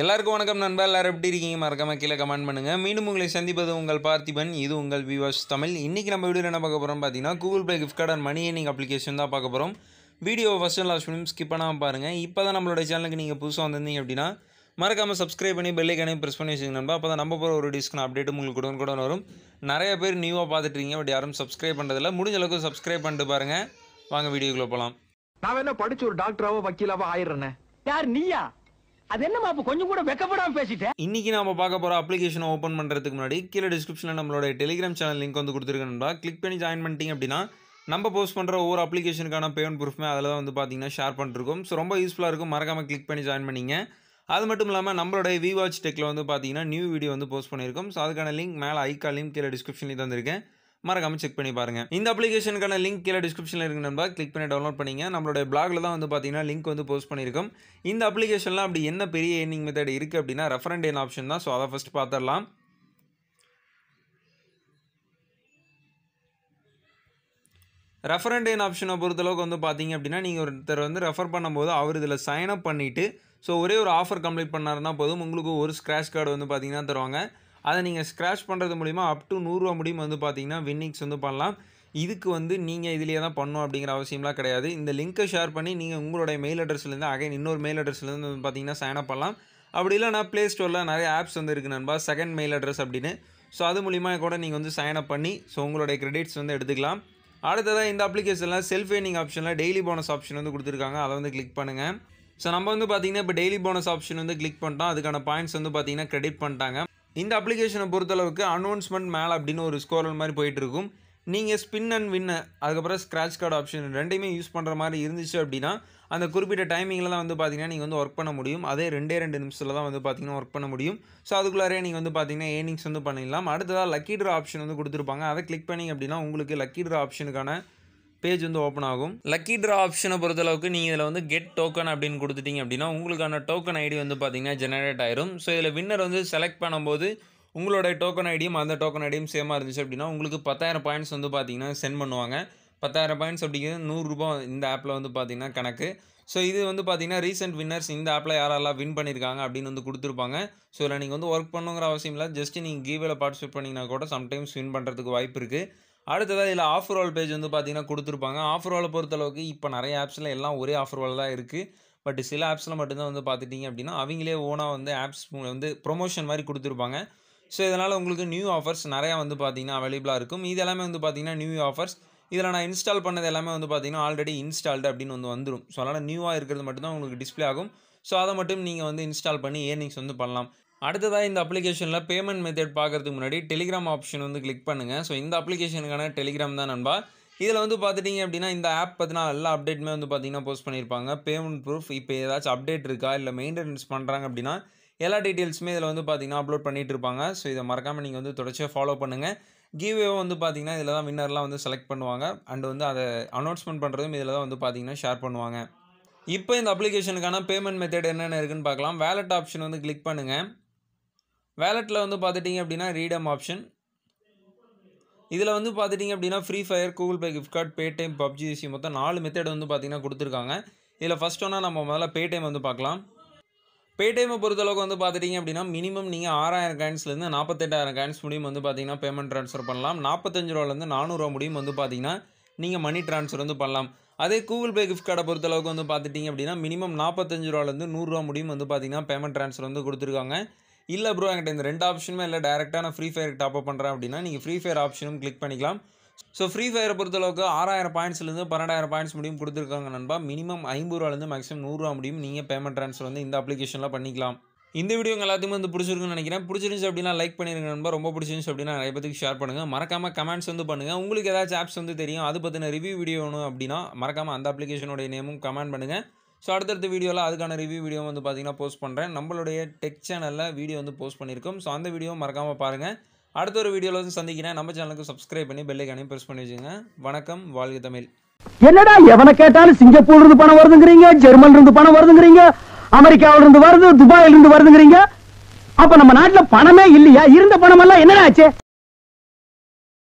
எல்லாருக்கும் வணக்கம் நண்பா எல்லாரும் எப்படி இருக்கீங்க மறக்காமல் கீழே கமெண்ட் பண்ணுங்கள் மீண்டும் உங்களை சந்திப்பது உங்கள் பார்த்திபன் இது உங்கள் விவாஸ் தமிழ் இன்றைக்கி நம்ம வீடியோ என்ன பார்க்க போகிறோம் பார்த்தீங்கன்னா Google Pay gift card and money ஏனிங் அப்ளிகேஷன் தான் பார்க்க போகிறோம் video first last film skip பண்ணாமல் பாருங்கள் இப்போ தான் நம்மளோட சேனலுக்கு நீங்கள் புதுசாக வந்திருந்தீங்க அப்படின்னா மறக்காமல் சப்ஸ்கிரைப் பண்ணி பெல்லைக்கானையும் ப்ரெஸ் பண்ணி வச்சுக்கோங்க நண்பா அப்போ தான் நம்ம போகிற ஒரு டிஸ்கன் அப்டேட்டும் உங்களுக்கு கூட கூட வரும் நிறைய பேர் நியூவாக பார்த்துட்டு இருக்கீங்க பட் யாரும் சப்ஸ்கிரைப் பண்ணுறதில்ல முடிஞ்ச அளவுக்கு சப்ஸ்கிரைப் பண்ணிட்டு பாருங்கள் வாங்க வீடியோக்குள்ளே போகலாம் நான் என்ன படிச்சு ஒரு டாக்டராகவோ வக்கீலாவோ ஆயிடுறேன் யார் நீயா அது என்ன மாப்பு கொஞ்சம் கூட வெக்கப்படாம பேசிட்டேன் இன்னைக்கு நம்ம பார்க்க போற அப்ளிகேஷனை ஓப்பன் பண்ணுறதுக்கு முன்னாடி கீழே டிஸ்கிரிப்ஷனில் நம்மளோட டெலிகிராம் சேனல் லிங்க் வந்து கொடுத்துருக்கா கிளிக் பண்ணி ஜாயின் பண்ணிட்டீங்க அப்படின்னா நம்ம போஸ்ட் பண்ணுற ஒவ்வொரு அப்ளிகேஷனுக்கான பேமெண்ட் ப்ரூஃப்மே அதில் தான் வந்து பார்த்தீங்கன்னா ஷேர் பண்ணிருக்கோம் ஸோ ரொம்ப யூஸ்ஃபுல்லாக இருக்கும் மறக்காமல் கிளிக் பண்ணி ஜாயின் பண்ணிங்க அது மட்டும் இல்லாமல் நம்மளோட விவாச் டெக்கில் வந்து பார்த்தீங்கன்னா நியூ வீடியோ வந்து போஸ்ட் பண்ணியிருக்கோம் ஸோ அதுக்கான லிங்க் மேலே ஐக்காலையும் கீழே டிஸ்கிரிப்ஷன்லேயும் தந்திருக்கேன் மறக்காமல் செக் பண்ணி பாருங்கள் இந்த அப்ளிகேஷனுக்கான லிங்க் கீழே டிஸ்கிரிப்ஷனில் இருக்கு நண்பா கிளிக் பண்ணி டவுன்லோட் பண்ணிங்க நம்மளோட பிளாகில் தான் வந்து பார்த்தீங்கன்னா லிங்க் வந்து போஸ்ட் பண்ணியிருக்கோம் இந்த அப்ளிகேஷனில் அப்படி என்ன பெரிய ஏர்னிங் மெத்தட் இருக்குது அப்படின்னா ரெஃபரண்ட் என் ஆப்ஷன் தான் ஸோ அதை ஃபஸ்ட் பார்த்துடலாம் ரெஃபரண்ட் என் ஆப்ஷனை பொறுத்தளவுக்கு வந்து பார்த்தீங்க அப்படின்னா நீங்கள் ஒருத்தர் வந்து ரெஃபர் பண்ணும்போது அவர் இதில் சைன் அப் பண்ணிவிட்டு ஸோ ஒரே ஒரு ஆஃபர் கம்ப்ளீட் பண்ணாருன்னா போதும் உங்களுக்கு ஒரு ஸ்க்ராச் கார்டு வந்து பார்த்தீங்கன்னா தருவாங்க அதை நீங்கள் ஸ்க்ராச் பண்ணுறது மூலிமா அப் டு நூறுரூவா முடியும் வந்து பார்த்தீங்கன்னா வின்னிங்ஸ் வந்து பண்ணலாம் இதுக்கு வந்து நீங்கள் இதிலே தான் பண்ணணும் அப்படிங்கிற அவசியம்லாம் கிடையாது இந்த லிங்க்கை ஷேர் பண்ணி நீங்கள் உங்களுடைய மெயில் அட்ரஸ்லேருந்து அகைன் இன்னொரு மெயில் அட்ரஸ்லேருந்து வந்து பார்த்தீங்கன்னா சைன் அப் பண்ணலாம் அப்படி இல்லைனா ப்ளே ஸ்டோரில் நிறைய ஆப்ஸ் வந்து இருக்குது நண்பா செகண்ட் மெயில் அட்ரஸ் அப்படின்னு ஸோ அது மூலிமா கூட நீங்கள் வந்து சைன் அப் பண்ணி ஸோ உங்களுடைய கிரெடிட்ஸ் வந்து எடுத்துக்கலாம் அடுத்ததாக இந்த அப்ளிகேஷனில் செல்ஃப் ஏர்னிங் ஆப்ஷனில் டெய்லி போனஸ் ஆப்ஷன் வந்து கொடுத்துருக்காங்க அதை வந்து கிளிக் பண்ணுங்கள் ஸோ நம்ம வந்து பார்த்திங்கன்னா இப்போ டெய்லி போனஸ் ஆப்ஷன் வந்து கிளிக் பண்ணிட்டோம் அதுக்கான பாயிண்ட்ஸ் வந்து பார்த்திங்கன்னா கிரெடிட் பண்ணிட்டாங்க இந்த அப்ளிகேஷனை பொறுத்தளவுக்கு அனௌன்ஸ்மெண்ட் மேலே அப்படின்னு ஒரு ஸ்கோரல் மாதிரி போயிட்டுருக்கும் நீங்கள் ஸ்பின் அண்ட் வின்னு அதுக்கப்புறம் ஸ்க்ராட்ச் கார்டு ஆப்ஷன் ரெண்டையுமே யூஸ் பண்ணுற மாதிரி இருந்துச்சு அப்படின்னா அந்த குறிப்பிட்ட டைமிங்கில் தான் வந்து பார்த்திங்கன்னா நீங்கள் வந்து ஒர்க் பண்ண முடியும் அதே ரெண்டே ரெண்டு நிமிஷத்தில் தான் வந்து பார்த்திங்கன்னா ஒர்க் பண்ண முடியும் ஸோ அதுக்குள்ளாரே நீங்கள் வந்து பார்த்தீங்கன்னா ஏர்னிங்ஸ் வந்து பண்ணிடலாம் அடுத்ததாக லக்கி ட்ரா ஆப்ஷன் வந்து கொடுத்துருப்பாங்க அதை கிளிக் பண்ணிங்க அப்படின்னா உங்களுக்கு லக்கி ட்ரா ஆப்ஷனுக்கான பேஜ் வந்து ஓப்பன் ஆகும் லக்கி ட்ரா ஆப்ஷனை பொறுத்தளவுக்கு நீங்கள் இதில் வந்து கெட் டோக்கன் அப்படின்னு கொடுத்துட்டீங்க அப்படின்னா உங்களுக்கான டோக்கன் ஐடி வந்து பார்த்தீங்கன்னா ஜெனரேட் ஆயிரும் ஸோ இதில் வின்னர் வந்து செலக்ட் பண்ணும்போது உங்களோட டோக்கன் ஐடியும் அந்த டோக்கன் ஐடியும் சேமாக இருந்துச்சு அப்படின்னா உங்களுக்கு பத்தாயிரம் பாயிண்ட்ஸ் வந்து பார்த்திங்கன்னா சென்ட் பண்ணுவாங்க பத்தாயிரம் பாயிண்ட்ஸ் அப்படிங்கிறது நூறுரூபா இந்த ஆப்பில் வந்து பார்த்திங்கன்னா கணக்கு ஸோ இது வந்து பார்த்தீங்கன்னா ரீசெண்ட் வின்னர்ஸ் இந்த ஆப்பில் யாரெல்லாம் வின் பண்ணியிருக்காங்க அப்படின்னு வந்து கொடுத்துருப்பாங்க ஸோ இதில் நீங்கள் வந்து ஒர்க் பண்ணுங்கிற அவசியம் இல்லை ஜஸ்ட்டு நீங்கள் கீவில் பார்ட்டிசிபேட் பண்ணிங்கன்னா கூட சம்டைம்ஸ் வின் பண்ணுறதுக்கு வாய்ப்பு இருக்குது அடுத்ததாக இதில் ஆஃபர் ஆல் பேஜ் வந்து பார்த்திங்கன்னா கொடுத்துருப்பாங்க ஆஃபர் ஆலை பொறுத்தளவுக்கு இப்போ நிறைய ஆப்ஸில் எல்லாம் ஒரே ஆஃபர் ஆல் தான் இருக்குது பட் சில ஆப்ஸில் மட்டும்தான் வந்து பார்த்துட்டிங்க அப்படின்னா அவங்களே ஓனாக வந்து ஆப்ஸ் வந்து ப்ரொமோஷன் மாதிரி கொடுத்துருப்பாங்க ஸோ இதனால் உங்களுக்கு நியூ ஆஃபர்ஸ் நிறையா வந்து பார்த்திங்கன்னா அவைலபிளாக இருக்கும் இது எல்லாமே வந்து பார்த்திங்கன்னா நியூ ஆஃபர்ஸ் இதில் நான் இன்ஸ்டால் பண்ணது எல்லாமே வந்து பார்த்திங்கன்னா ஆல்ரெடி இன்ஸ்டால்டு அப்படின்னு வந்து வந்துடும் ஸோ அதனால் நியூவாக இருக்கிறது மட்டும்தான் உங்களுக்கு டிஸ்பிளே ஆகும் ஸோ அதை மட்டும் நீங்கள் வந்து இன்ஸ்டால் பண்ணி ஏர்னிங்ஸ் வந்து பண்ணலாம் அடுத்ததாக இந்த அப்ளிகேஷனில் பேமெண்ட் மெத்தட் பார்க்குறதுக்கு முன்னாடி டெலிகிராம் ஆப்ஷன் வந்து கிளிக் பண்ணுங்கள் ஸோ இந்த அப்ளிகேஷனுக்கான டெலிகிராம் தான் நண்பா இதில் வந்து பார்த்துட்டிங்க அப்படின்னா இந்த ஆப் பற்றினா எல்லா அப்டேட்டுமே வந்து பார்த்திங்கன்னா போஸ்ட் பண்ணியிருப்பாங்க பேமெண்ட் ப்ரூஃப் இப்போ ஏதாச்சும் அப்டேட் இருக்கா இல்லை மெயின்டெனன்ஸ் பண்ணுறாங்க அப்படின்னா எல்லா டீட்டெயில்ஸுமே இதில் வந்து பார்த்திங்கன்னா அப்லோட் பண்ணிகிட்டு இருப்பாங்க ஸோ இதை மறக்காமல் நீங்கள் வந்து தொடர்ச்சியாக ஃபாலோ பண்ணுங்கள் கிவ்வே வந்து பார்த்திங்கன்னா இதில் தான் வின்னர்லாம் வந்து செலக்ட் பண்ணுவாங்க அண்ட் வந்து அதை அனௌன்ஸ்மெண்ட் பண்ணுறதும் இதில் தான் வந்து பார்த்திங்கன்னா ஷேர் பண்ணுவாங்க இப்போ இந்த அப்ளிகேஷனுக்கான பேமெண்ட் மெத்தட் என்னென்ன இருக்குன்னு பார்க்கலாம் வேலட் ஆப்ஷன் வந்து கிளிக் பண்ணுங்கள் வேலெட்டில் வந்து பார்த்துட்டிங்க அப்படின்னா ரீடம் ஆப்ஷன் இதில் வந்து பார்த்துட்டிங்க அப்படின்னா Free Fire Google Pay gift card Paytm PUBG விஷயம் மொத்தம் நாலு மெத்தேட் வந்து பார்த்திங்கன்னா கொடுத்துருக்காங்க இதில் ஃபஸ்ட் ஒன்றா நம்ம முதல்ல பேடிஎம் வந்து பார்க்கலாம் பேடிஎம்மை பொறுத்தளவுக்கு வந்து பார்த்துட்டிங்க அப்படின்னா மினிமம் நீங்கள் ஆறாயிரம் காயின்ஸ்லேருந்து நாற்பத்தெட்டாயிரம் காயின்ஸ் முடியும் வந்து பார்த்தீங்கன்னா பேமெண்ட் ட்ரான்ஸ்ஃபர் பண்ணலாம் நாற்பத்தஞ்சு ரூபாலேருந்து நானூறுரூவா முடியும் வந்து பார்த்தீங்கன்னா நீங்கள் மணி ட்ரான்ஸ்ஃபர் வந்து பண்ணலாம் அதே கூகுள் பே கிஃப்ட் கார்டை பொறுத்தளவுக்கு வந்து பார்த்துட்டிங்க அப்படின்னா மினிமம் நாற்பத்தஞ்சு ரூபாலேருந்து நூறுரூவா முடியும் வந்து பார்த்தீங்கன்னா பேமெண்ட் ட்ரான்ஸ்ஃபர் வந்து கொடுத்துருக்காங்க இல்லை ப்ரோ என்கிட்ட இந்த ரெண்டு ஆப்ஷனுமே இல்லை டேரெக்டாக நான் ஃப்ரீ ஃபயர் டாப் பண்ணுறேன் அப்படின்னா நீங்கள் ஃப்ரீ ஃபயர் ஆப்ஷனும் கிளிக் பண்ணிக்கலாம் ஸோ ஃப்ரீ ஃபயரை பொறுத்தளவுக்கு ஆறாயிரம் பாயிண்ட்ஸ்லேருந்து பன்னெண்டாயிரம் பாயிண்ட்ஸ் முடியும் கொடுத்துருக்காங்க நண்பா மினிமம் ஐம்பது ரூபாலேருந்து மேக்ஸிமம் நூறுரூவா முடியும் நீங்கள் பேமெண்ட் ட்ரான்ஸ்ஃபர் வந்து இந்த அப்ளிகேஷனில் பண்ணிக்கலாம் இந்த வீடியோ எல்லாத்தையுமே வந்து பிடிச்சிருக்குன்னு நினைக்கிறேன் பிடிச்சிருந்துச்சு அப்படின்னா லைக் பண்ணிருங்க நண்பா ரொம்ப பிடிச்சிருந்துச்சு அப்படின்னா நிறைய பேருக்கு ஷேர் பண்ணுங்கள் மறக்காமல் கமெண்ட்ஸ் வந்து பண்ணுங்கள் உங்களுக்கு ஏதாச்சும் ஆப்ஸ் வந்து தெரியும் அது பற்றின ரிவ்யூ வீடியோ வேணும் அப்படின்னா மறக்காமல் அந்த அப்ளிகேஷனுடைய நேமும் கமெண்ட் பண்ணுங்கள் ஸோ அடுத்தடுத்த வீடியோவில் அதுக்கான ரிவ்யூ வீடியோ வந்து பார்த்திங்கன்னா போஸ்ட் பண்ணுறேன் நம்மளுடைய டெக் சேனலில் வீடியோ வந்து போஸ்ட் பண்ணியிருக்கோம் ஸோ அந்த வீடியோ மறக்காமல் பாருங்கள் அடுத்த ஒரு வீடியோவில் வந்து சந்திக்கிறேன் நம்ம சேனலுக்கு சப்ஸ்கிரைப் பண்ணி பெல்லைக்கானையும் ப்ரெஸ் பண்ணி வச்சுங்க வணக்கம் வாழ்க தமிழ் என்னடா எவனை கேட்டாலும் சிங்கப்பூர்ல இருந்து பணம் வருதுங்கிறீங்க ஜெர்மன்ல இருந்து பணம் வருதுங்கிறீங்க அமெரிக்காவில இருந்து வருது துபாயில இருந்து வருதுங்கிறீங்க அப்ப நம்ம நாட்டுல பணமே இல்லையா இருந்த பணம் எல்லாம் என்னடா ஆச்சு